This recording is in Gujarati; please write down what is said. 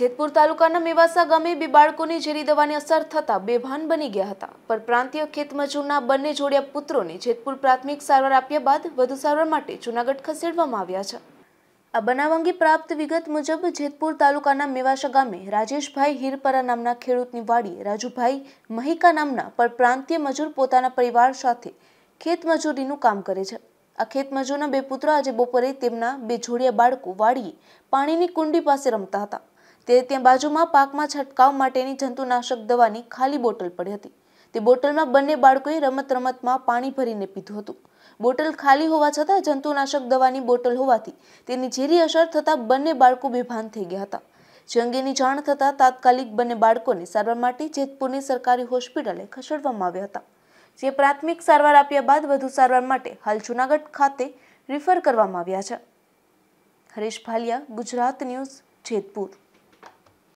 જેતપુર તાલુકાના મેવાસા ગામે બે બાળકોને ઝેરી દવાની અસર થતાં બેભાન બની ગયા હતા પર પ્રાંતીય ખેતમજૂરના બંને જોડિયા પુત્રોને જેતપુર પ્રાથમિક સારવાર આપ્યા બાદ વધુ સારવાર માટે જૂનાગઢ ખસેડવામાં આવ્યા છે આ બનાવ અંગે પ્રાપ્ત વિગત મુજબ જેતપુર તાલુકાના મેવાસા ગામે રાજેશભાઈ હીરપરા નામના ખેડૂતની વાડી રાજુભાઈ મહિકા નામના પર પ્રાંતીય મજૂર પોતાના પરિવાર સાથે ખેતમજૂરીનું કામ કરે છે આ ખેતમજૂરના બે પુત્ર આજે બપોરે તેમના બે જોડિયા બાળકો વાડીએ પાણીની કુંડી પાસે રમતા હતા તે ત્યાં બાજુમાં પાકમાં છંટકાવ માટેની જંતુનાશક દવાની ખાલી બોટલ પડી હતી તે બોટલમાં બંને બાળકોએ રમત રમતમાં પાણી ભરીને પીધું હતું બોટલ ખાલી હોવા છતાં જંતુનાશક દવાની બોટલ હોવાથી તેની ઝેરી અસર થતાં બંને બાળકો બેભાન થઈ ગયા હતા જે અંગેની જાણ થતાં તાત્કાલિક બંને બાળકોને સારવાર માટે જેતપુરની સરકારી હોસ્પિટલે ખસેડવામાં આવ્યા હતા જે પ્રાથમિક સારવાર આપ્યા બાદ વધુ સારવાર માટે હાલ જૂનાગઢ ખાતે રિફર કરવામાં આવ્યા છે હરેશ ભાલિયા ગુજરાત ન્યૂઝ જેતપુર